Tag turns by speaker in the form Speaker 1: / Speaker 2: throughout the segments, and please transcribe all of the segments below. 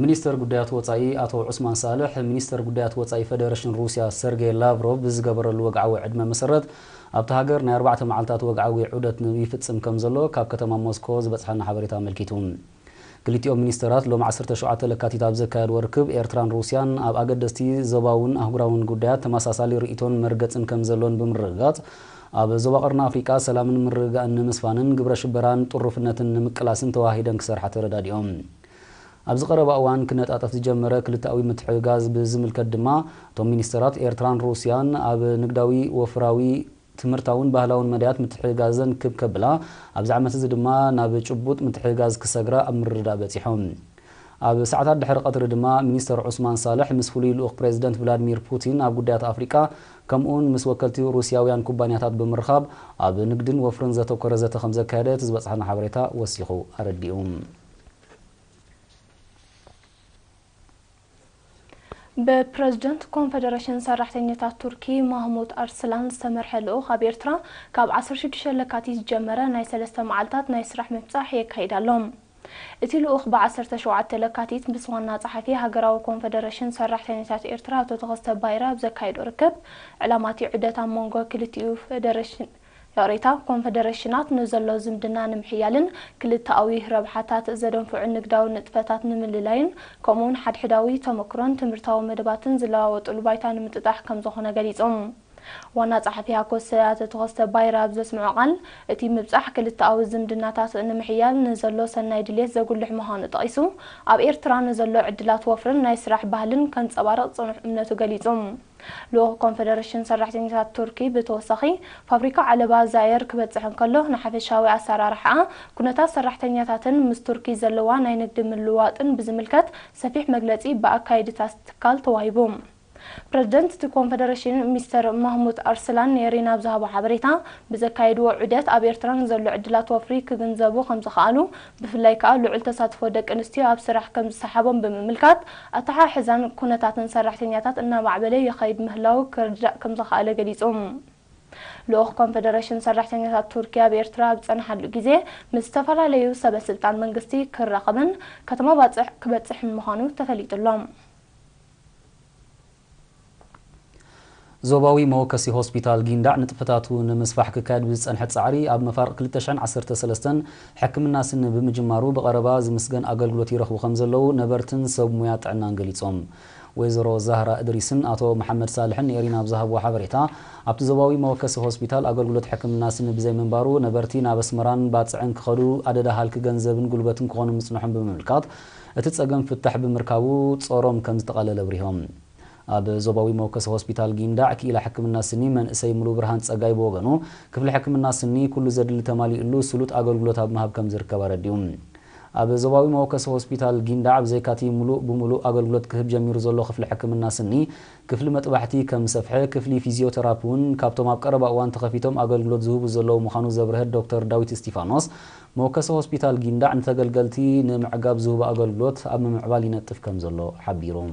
Speaker 1: ሚኒስተር ጉዳያት ወፃኢ ኣቶ ዑስማን ሳልሕ ሚኒስተር ጉዳያት ወፃኢ ፈደሬሽን ሩስያ ሰርጌይ ላቭሮቭ ብዝገበረሉ ወግዓዊ ዕድመ መሰረት ኣብቲ ሃገር ናይ ኣርባዕተ መዓልትታት ወግዓዊ ዑደት ይፍፅም ከም ዘሎ ካብ ከተማ ሞስኮ ዝበፅሐና ሓበሬታ ኣመልኪቱ ክልቲኦም ሚኒስተራት ሎም 17 ለካቲት ኣብ ዘካየድ ወርክብ ኤርትራን ሩስያን ኣብ ኣገደስቲ ዞባውን ኣህጉራውን ጉዳያት ተመሳሳሊ ርእቶን መርገፅን ከም ዘሎን ብምርግጋፅ ኣብ ዞባ ቀርና ኣፍሪቃ ሰላምን ምርግጋእን ንምስፋንን ግብረ ሽበራን ጥሩፍነትን ንምቅላስን ተዋሂደን ክሰርሓ ተረዳዲኦም ابز قرب اوان كنت اطف زجمرة كلتا اوي متحقاز بزمل كدما تو منيسترات ايرتران روسيان اب نقداوي وفراوي تمرتاون بهلاون مديات متحقازن كب كبلا ابز عمس زدما نابي چوبوت متحقاز كسقرا امر رابتحون اب ساعتا دحر قطر دما منيستر عثمان صالح مسفولي لوق بريزدنت فلاديمير بوتين اب قديات افريكا كم اون مس وكلتي روسيا ويان كوبانياتات بمرخاب اب نقدن وفرن زتو كرزتو خمزة كادت زبصحنا حبريتا وسيخو ارديوم
Speaker 2: ብፕረዚደንት ኮንፈደሬሽን ሰራሕተኛታት ቱርኪ ማህሙድ ኣርሰላን ዝተመርሐ ልኡኽ ኣብ ኤርትራ ካብ 16 ለካቲት ዝጀመረ ናይ ሰለስተ መዓልታት ናይ ስራሕ ምብፃሕ የካይድ ኣሎም እቲ ልኡኽ ብ17 ለካቲት ምስ ዋና ፀሓፊ ሃገራዊ ኮንፈደሬሽን ሰራሕተኛታት ኤርትራ ኣቶ ተኸስተ ባይራ ብዘካይዶ ርክብ ዕላማቲ ዑደት ኣብ መንጎ ክልቲኡ ፌደሬሽን يوريتا كونفدرشنات نزلو زمدنا نمحيالن كل التأوي هرب حتات زدن فعن نقداو نتفتات نمل لين كومون حد حداوي تمكرون تمرتاو مدباتن زلاو وطلوبايتا نمتتاح كمزوخنا قليزون وانا صحفيها كوسيات تغسط بايرا بزوس معقل اتي مبزح كل التأوي زمدنا تاس نمحيال نزلو سنناي دليس زاقول لحمهان طايسو اب ايرترا نزلو عدلات وفرن نايسرح بهلن كانت ابارت صنح امنتو قليزون ልኡኽ ኮንፈደሬሽን ሰራሕተኛታት ቱርኪ ብተወሳኺ ፋብሪካ ዓለባ ዛየር ክበፅሕ እንከሎ ንሓፈሻዊ ኣሰራርሓኣ ኩነታት ሰራሕተኛታትን ምስ ቱርኪ ዘለዋ ናይ ንግዲ ምልዋጥን ብዝምልከት ሰፊሕ መግለፂ ብኣካይድታት ትካል ተዋሂቡ ፕረዚደንት እቲ ኮንፈደሬሽን ሚኒስተር ማህሙድ ኣርሰላን ነይሪና ብዝሃቦ ሓበሬታ ብዘካየድዎ ዑደት ኣብ ኤርትራን ዘሎ ዕድላት ወፍሪ ክግንዘቡ ከም ዝኽኣሉ ብፍላይ ከዓ ልዑል ተሳትፎ ደቂ ኣንስትዮ ኣብ ስራሕ ከም ዝሰሓቦም ብምምልካት ኣተሓሕዛን ኩነታትን ሰራሕተኛታት እናማዕበለ የኸይድ ምህላው ክርዳእ ከም ዝኽኣለ ገሊፆም ልኡኽ ኮንፈደሬሽን ሰራሕተኛታት ቱርኪያ ብኤርትራ ብፀናሓሉ ግዜ ምስ ዝተፈላለዩ ሰበስልጣን መንግስቲ ክራኸብን ከተማ ባፅሕ ክበፅሕን ምዃኑ ተፈሊጡሎም
Speaker 1: زوباوي موكسي هوسبيتال جيندا نتفتاتو نمسفح كاد بيز انحت سعري اب مفارق لتشان عصر تسلستن حكم الناس ان بمجمارو بغربا زمسجن اقل قلوتي رخو خمزلو نبرتن سب ميات عنا انجليتون وزر زهرة ادريسن اتو محمد صالحن يرينا بزهب وحبريتا اب زوباوي موكسي هوسبيتال اقل قلوت حكم الناس ان بزي منبارو نبرتين ابسمران باتسعن كخدو عدد هالك غنزبن قلوبتن كون مسنوحن بمملكات اتتس اقن فتح بمركابو تصورهم كمزتقال لبريهم ኣብ ዞባዊ መወከሲ ሆስፒታል ጊንዳዕ ክኢላ ሕክምና ስኒ መንእሰይ ሙሉ ብርሃን ፀጋይ ብወገኑ ክፍሊ ሕክምና ስኒ ኩሉ ዘድሊ ተማሊኡሉ ስሉጥ ኣገልግሎት ኣብ ምሃብ ከም ዝርከብ ረዲኡ ኣብ ዞባዊ መወከሲ ሆስፒታል ጊንዳዕ ብዘይካቲ ሙሉእ ብሙሉእ ኣገልግሎት ክህብ ጀሚሩ ዘሎ ክፍሊ ሕክምና ስኒ ክፍሊ መጥባሕቲ ከም ሰፍሐ ክፍሊ ፊዚዮተራፒ እውን ካብቶም ኣብ ቀረባ እዋን ተኸፊቶም ኣገልግሎት ዝህቡ ዘለዉ ምዃኑ ዘብርህት ዶክተር ዳዊት እስጢፋኖስ መወከሲ ሆስፒታል ጊንዳዕ ንተገልገልቲ ንምዕጋብ ዝህቡ ኣገልግሎት ኣብ ምምዕባል ይነጥፍ ከም ዘሎ ሓቢሮም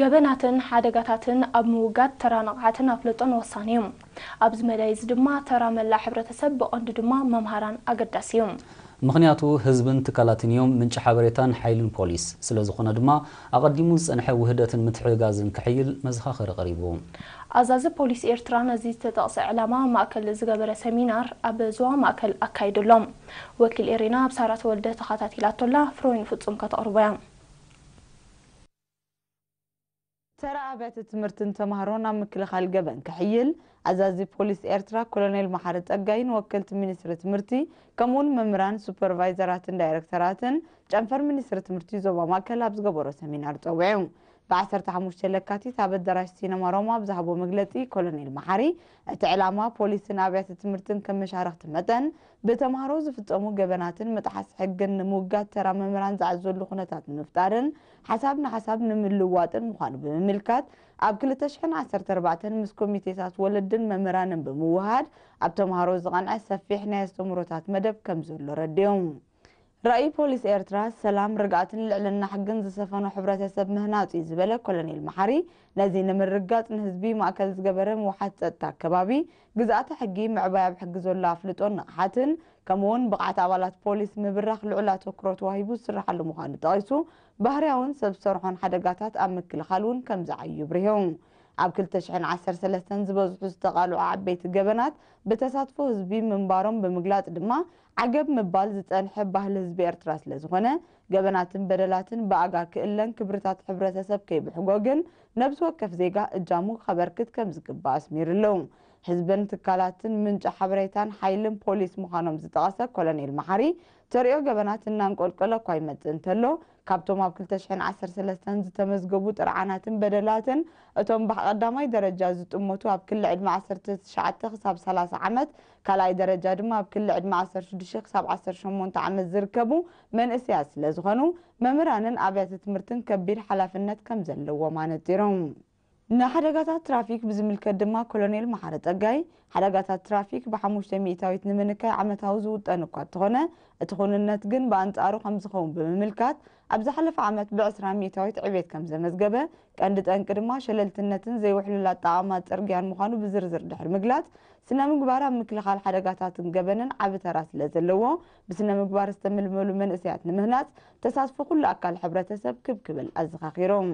Speaker 2: ገበናትን ሓደጋታትን ኣብ ምውጋድ ተራ ንቕዓትን ኣፍልጦን ወሳኒ እዩ ኣብዚ መዳይ እዚ ድማ ተራ መላ ሕብረተሰብ ብቐንዲ ድማ መምሃራን ኣገዳሲ እዩ
Speaker 1: ምክንያቱ ህዝብን ትካላትን እዮም ምንጭ ሓበሬታን ሓይልን ፖሊስ ስለ ዝኾነ ድማ ኣቐዲሙ ዝፀንሐ ውህደትን ምትሕጋዝን ክሕይል መዘኻኸሪ ቀሪቡ
Speaker 2: ኣዛዚ ፖሊስ ኤርትራ ነዚ ዝተጠቕሰ ዕላማ ማእከል ዝገበረ ሰሚናር ኣብ ዞባ ማእከል ኣካይድሎም ወኪል ኤሪና ብሳራ ተወልደ ተኸታቲላቶላ ፍሮይን ፍጹም ከተቕርቦ እያ
Speaker 3: ተረኣበቲ ትምህርትን ተምሃሮ ናብ ምክልኻል ገበን ክሕይል ኣዛዚ ፖሊስ ኤርትራ ኮሎኔል መሓሪ ፀጋይ ንወከልቲ ሚኒስትሪ ትምህርቲ ከምኡውን መምህራን ሱፐርቫይዘራትን ዳይረክተራትን ጨንፈር ሚኒስትሪ ትምህርቲ ዞባ ማእከል ኣብ ዝገበሮ ሰሚናር ፀዊዑ بعثرت حموشة لكاتي ثابت دراج سينما روما بزهبو مقلتي كولونيل محري اتعلاما بوليس نابعت تمرتن كم مشارخ تمتن بتمهروز في تأمو قبناتن متحس حقن موقات ترى ممران زعزو اللخنتات المفتارن حسابنا حسابنا من اللواتن مخانو بمملكات اب كل تشحن عثرت اربعتن مس كوميتيسات ولدن ممران بموهاد اب تمهروز غنع سفيحنا يستمروتات مدب كم زولو رديوم رأي بوليس إيرترا السلام رجعتن لعلنا حقن زسفان وحبرات يسب مهناتي زبالة كولاني المحاري نزينا من رجعتن هزبي معكل زقبرم وحد تأتاك كبابي قزعات حقي مع باب حق زول لافلت ون حتن كمون بقعت عوالات بوليس مبرخ لعلا توكروت واهيبو سرح اللو مخان طايسو بهريون سبسرحون حدقاتات أمك الخالون كمزعي يبريهون ኣብ 213 ዝበዝሑ ዝተቓልዑ ዓበይቲ ገበናት ብተሳትፎ ህዝቢ ምንባሮም ብምግላፅ ድማ ዓገብ ምባል ዝፀንሐ ባህሊ ህዝቢ ኤርትራ ስለ ዝኾነ ገበናትን በደላትን ብኣጋ ክእለን ክብርታት ሕብረተሰብ ከይብሕጎ ግን ነብሲ ወከፍ ዜጋ እጃሙ ከበርክት ከም ዝግባእ ኣስሚሩ ኣለዉ ህዝብን ትካላትን ምንጭ ሓበሬታን ሓይልን ፖሊስ ምዃኖም ዝጠቐሰ ኮሎኔል መሓሪ تریو جبنات نان کل کلا قیمت انتله کابتو مابکل تشن عصر سلستان زت مزجبوت رعاناتن بدلاتن اتوم به قدمای درجات زت امتو مابکل عد معصر تشعت خصاب سلاس عمد کلای درجات مابکل عد معصر شد شخص هب عصر شم منتعم زرکبو من اسیاس لزغنو ممرانن آبیت مرتن کبیر حلف النت کم زل و ما نتیرم ንሓደጋታት ትራፊክ ብዝምልከት ድማ ኮሎኔል መሓረ ፀጋይ ሓደጋታት ትራፊክ ብሓሙሽተ ሚእታዊት ንምንካይ ዓመታዊ ዝውጠን እኳ እንተኾነ እቲ ኩንነት ግን ብኣንጻሩ ከም ዝኸውን ብምምልካት ኣብ ዝሓለፈ ዓመት ብ20 ሚእታዊት ዕብየት ከም ዘመዝገበ ቀንዲ ጠንቂ ድማ ሸለልትነትን ዘይውሕሉል ኣጠቓቕማ ፅርግያን ምዃኑ ብዝርዝር ድሕሪ ምግላፅ ስነ ምግባር ኣብ ምክልኻል ሓደጋታትን ገበንን ዓብ ተራ ስለ ዘለዎ ብስነ ምግባር ዝተምልመሉ መንእሰያት ንምህናፅ ተሳትፎ ኩሉ ኣካል ሕብረተሰብ ክብክብል ኣዘኻኺሮም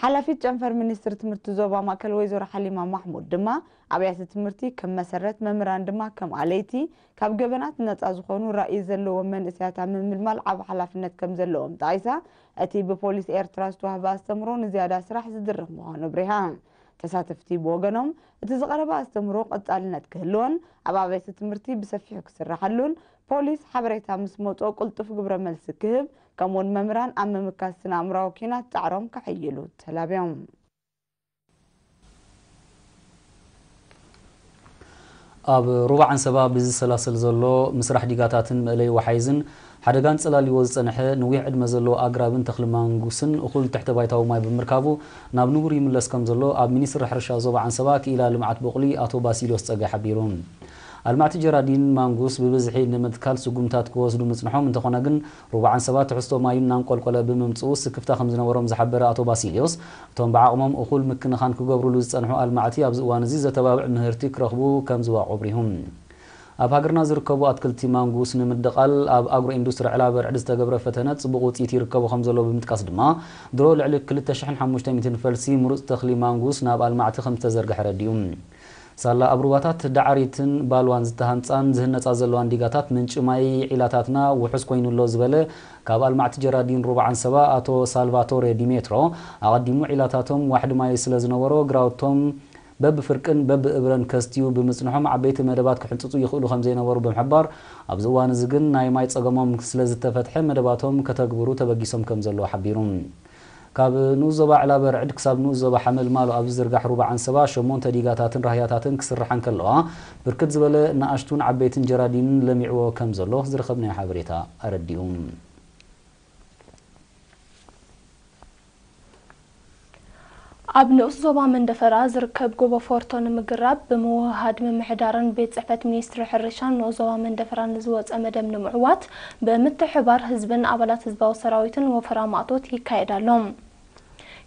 Speaker 3: ሓላፊት ጨንፈር ሚኒስትሪ ትምህርቲ ዞባ ማእከል ወይዘሮ ሓሊማ ማሕሙድ ድማ ኣብያተ ትምህርቲ ከም መሰረት መምህራን ድማ ከም ኣለይቲ ካብ ገበናት ነፃ ዝኾኑ ራእይ ዘለዎም መንእስያት ኣብ ምምልማል ዓብ ሓላፍነት ከም ዘለዎም ጠቒሳ እቲ ብፖሊስ ኤርትራ ዝተዋህበ ኣስተምሮ ንዝያዳ ስራሕ ዝድርኽ ምዃኑ ኣብሪሃ ተሳተፍቲ ብወገኖም እቲ ዝቐረባ ኣስተምህሮ ቀጻልነት ክህልዎን ኣብ ኣብያተ ትምህርቲ ብሰፊሑ ክስራሐሉን ፖሊስ ሓበሬታ ምስ መፅኦ ቅልጡፍ ግብረ መልሲ ክህብ ከምኡ ውን መምህራን ኣብ ምምካስ ስነ ኣእምራዊ ኪናት ፃዕሮም ክሕይሉ ተላብዮም
Speaker 1: ኣብ ሩባዕን ሰባ ብዝሰላሰል ዘሎ ምስራሕ ዲጋታትን መእለይ ወሓይዝን حدقان صلالي وزت انحى نوي عد مزلو اقرابن تخل مانغوسن اخول تحت بايتاو ماي بمركابو ناب نوري ملس كمزلو اب منيسر حرشا زوبا عن سباك الى لمعت بقلي اتو باسيلو سقا حبيرون المعت جرادين مانغوس ببزحي نمدكال سقومتات كوز دو مصنحو من تخوناقن روبا عن سبات حستو ما يمنان قول قول بممتصوص سكفتا خمزنا ورم زحبرا اتو باسيليوس توم باع امام اخول مكنخان كو قبرو لوز تنحو المعتي ابز اوانزي زتبابع مهرتي كرخبو كمزوا عبرهم ኣብ ሃገርና ዝርከቡ ኣትክልቲ ማንጎ ስንምድቓል ኣብ ኣግሮ ኢንዱስትሪ ዕላበ ርዕዲ ዝተገብረ ፈተነ ፅቡቅ ውፅኢት ይርከቡ ከም ዘለዎ ብምጥቃስ ድማ ድሮ ልዕሊ 2500 ፈልሲ ምሩፅ ተኽሊ ማንጎስ ናብ ኣልማዕቲ ከም ዝተዘርግሐ ረድዩ ሳላ ኣብ ሩባታት ዳዕሪትን ባልዋን ዝተሃንፃን ዝህነፃ ዘለዋን ዲጋታት ምንጭ ማይ ዒላታትና ውሑስ ኮይኑሎ ዝበለ ካብ ኣልማዕቲ ጀራዲን ሩብዓን ሰባ ኣቶ ሳልቫቶሬ ዲሜትሮ ኣቐዲሙ ዒላታቶም ዋሕዲ ማይ ስለ ዝነበሮ ግራውቶም باب فركن باب إبران كاستيو بمسنحهم عبيت مدبات كحنتو يخلو خمزين ورب بمحبار أبزوان زجن ناي مايت أجمعهم سلز التفتح مدباتهم كتكبرو تبقي سم كم زلوا حبيرون كاب نوز زبا على برعد كساب نوز زبا حمل مالو أبزر جحر ربع سبا شو مون تدي قاتاتن كلوا بركت زبلة ناشتون عبيت جرادين لم كم زلوا خزر حبريتا أرديهم
Speaker 2: ኣብ ንኡስ ዞባ መንደፈራ ዝርከብ ጎቦ ፎርቶ ንምግራብ ብምውህሃድ ምምሕዳርን ቤት ፅሕፈት ሚኒስትሪ ሕርሻን ንኡስ ዞባ መንደፈራ ንዝወፀ መደብ ንምዕዋት ብምትሕባር ህዝብን ኣባላት ህዝባዊ ሰራዊትን ወፈራ ማእቶት ይካየድ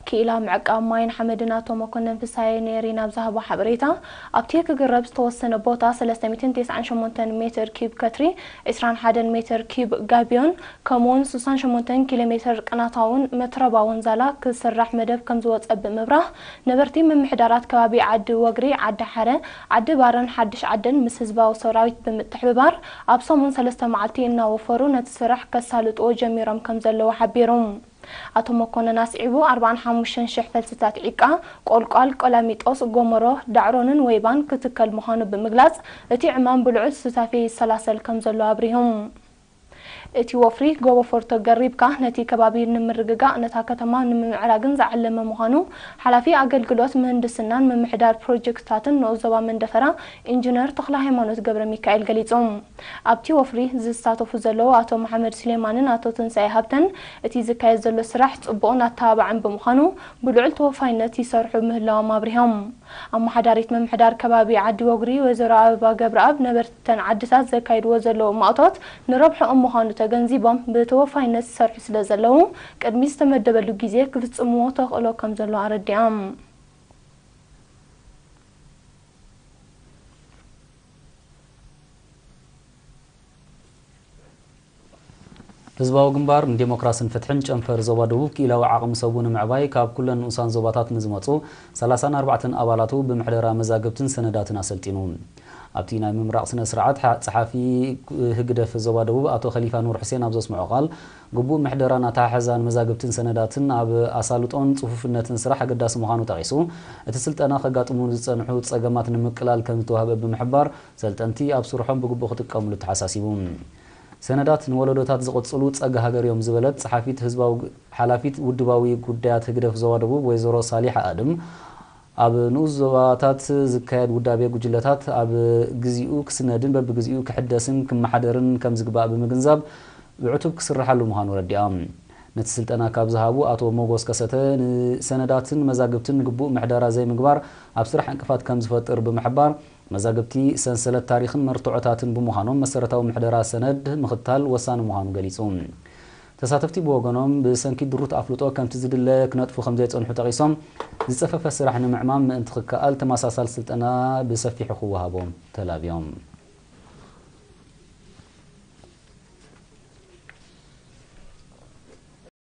Speaker 2: كيلا معك أماين حمدنا توما كنن في ساي نيرينا بزهبا حبريتا أبتيك قرب ستوصن بوتا سلستميتين تيس عن شمونتن متر كيب كتري إسران حدن متر كيب غابيون كمون سوسان شمونتن كيلومتر قناطاون متر باون زالا كسر رح مدف كمزوات أب مبره نبرتي من محدارات كوابي عد وقري عد حرة عد بارن حدش عدن مسهزبا وصراويت بمتحببار أبصمون سلستمعالتي إنا وفرو نتسرح كسالت أو جميرم كمزلو حبيرم ኣቶ መኮነ ናስዒቡ 455 ፈልስታት ዒቃ ቆልቋል ቆላሚጦስ ጎመሮ ዳዕሮንን ወይባን ክትከል ምዃኑ ብምግላጽ እቲ ዕማን ብልዑት ዝታፈየ ይሰላሰል ከም ዘሎ ኣብሪሆም እቲ ወፍሪ ጎቦፈርቶ ገሪብካ ነቲ ከባቢ ንምርግጋእ ነታ ከተማ ንምምዕራግን ዝዓለመ ምዃኑ ሓላፊ ኣገልግሎት ምህንድስናን ምምሕዳር ፕሮጀክትታትን ንዕዞባ መንደፈራ ኢንጂነር ተክለ ሃይማኖት ገብረ ሚካኤል ገሊፆም ኣብቲ ወፍሪ ዝሳተፉ ዘለዉ ኣቶ መሓመድ ስሌማንን ኣቶ ትንሳኤ ሃብተን እቲ ዝካየድ ዘሎ ስራሕ ፅቡቕን ኣተባብዓን ብምዃኑ ብልዑል ተወፋይነት ይሰርሑ ምህላዎም ኣብሪሆም ኣመሓዳሪት ምምሕዳር ከባቢ ዓዲ ወግሪ ወይዘሮ ኣበባ ገብረኣብ ነበርተን ዓድታት ዘካይድዎ ዘለዉ ማእቶት ንረብሐኦም ምዃኑ ተገንዚቦም ብተወፋይነት ዝሰርሑ ስለ ዘለዉ ቅድሚ ዝተመደበሉ ግዜ ክፍፅምዎ ተኽእሎ ከም ዘሎ ኣረዲኦም
Speaker 1: ህዝባዊ ግንባር ንዴሞክራስን ፍትሕን ጨንፈር ዞባ ደቡብ ክኢላዊ ዓቕሚ ሰቡ ንምዕባይ ካብ ኩለን ንኡሳን ዞባታት ንዝመፁ 34 ኣባላቱ ብምሕደራ መዛግብትን ሰነዳትን ኣሰልጢኑ ኣብቲ ናይ ምምራቕ ስነ ስርዓት ፀሓፊ ህግደፍ ዞባ ደቡብ ኣቶ ከሊፋ ኑር ሕሴን ኣብ ዘስምዖ ቃል ግቡእ ምሕደራ ናተሓሓዛን መዛግብትን ሰነዳትን ኣብ ኣሳልጦን ፅፉፍነትን ስራሕ ኣገዳሲ ምዃኑ ጠቂሱ እቲ ስልጠና ከጋጥሙ ዝፀንሑ ፀገማት ንምቅላል ከም ዝተዋህበ ብምሕባር ሰልጠንቲ ኣብ ስርሖም ብግቡእ ክጥቀምሉ ተሓሳሲቡ ሰነዳት ንወለዶታት ዝቕፅሉ ፀጋ ሃገር እዮም ዝበለት ፀሓፊት ህዝባዊ ሓላፊት ውድባዊ ጉዳያት ህግደፍ ዞባ ደቡብ ወይዘሮ ሳሊሓ ኣድም ኣብ ንኡስ ዞባታት ዝካየድ ውዳቤ ጉጅለታት ኣብ ግዜኡ ክስነድን በቢግዜኡ ክሕደስን ክመሓደርን ከም ዝግባእ ብምግንዛብ ብዕቱብ ክስርሓሉ ምዃኑ ረዲኦም ነቲ ስልጠና ካብ ዝሃቡ ኣቶ ሞጎስ ከሰተ ንሰነዳትን መዛግብትን ግቡእ ምሕደራ ዘይምግባር ኣብ ስራሕ ዕንቅፋት ከም ዝፈጥር ብምሕባር መዛግብቲ ሰንሰለት ታሪክን መርትዖታትን ብምዃኖም መሰረታዊ ምሕደራ ሰነድ ምኽታል ወሳኒ ምዃኑ ገሊጹ ተሳተፍቲ ብወገኖም ብሰንኪ ድሩት ኣፍልጦ ከምቲ ዝድለ ክነጥፉ ከም ዘይፀንሑ ጠቂሶም ዝፀፈፈ ስራሕ ንምዕማም ምእንቲ ክከኣል ተመሳሳሊ ስልጠና ብሰፊሑ ክወሃቦም ተላብዮም